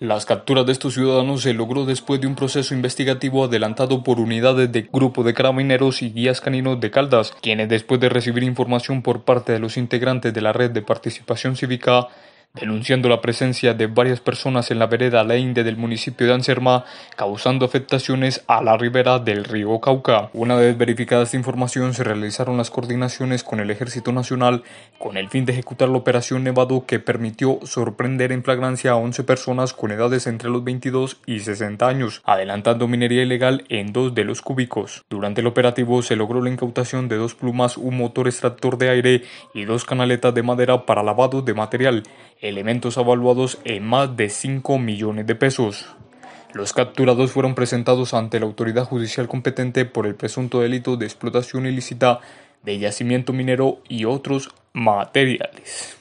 Las capturas de estos ciudadanos se logró después de un proceso investigativo adelantado por unidades de grupo de carabineros y guías caninos de Caldas, quienes después de recibir información por parte de los integrantes de la red de participación cívica denunciando la presencia de varias personas en la vereda La del municipio de Anserma, causando afectaciones a la ribera del río Cauca. Una vez verificada esta información, se realizaron las coordinaciones con el Ejército Nacional con el fin de ejecutar la operación Nevado que permitió sorprender en flagrancia a 11 personas con edades entre los 22 y 60 años, adelantando minería ilegal en dos de los cúbicos. Durante el operativo se logró la incautación de dos plumas, un motor extractor de aire y dos canaletas de madera para lavado de material elementos avaluados en más de 5 millones de pesos. Los capturados fueron presentados ante la autoridad judicial competente por el presunto delito de explotación ilícita de yacimiento minero y otros materiales.